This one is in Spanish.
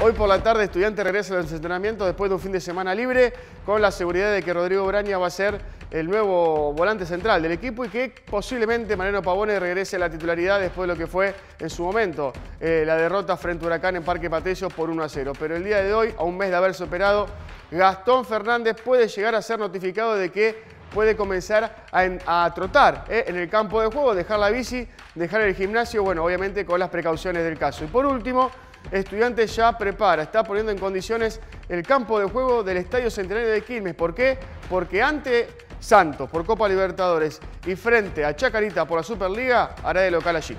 Hoy por la tarde estudiante regresa al entrenamiento después de un fin de semana libre con la seguridad de que Rodrigo Braña va a ser el nuevo volante central del equipo y que posiblemente Mariano Pavone regrese a la titularidad después de lo que fue en su momento eh, la derrota frente a Huracán en Parque Patricios por 1 a 0. Pero el día de hoy, a un mes de haberse operado, Gastón Fernández puede llegar a ser notificado de que puede comenzar a, trotar ¿eh? en el campo de juego, dejar la bici, dejar el gimnasio, bueno, obviamente con las precauciones del caso. Y por último, estudiante ya prepara, está poniendo en condiciones el campo de juego del Estadio Centenario de Quilmes. ¿Por qué? Porque ante Santos por Copa Libertadores y frente a Chacarita por la Superliga hará de local allí.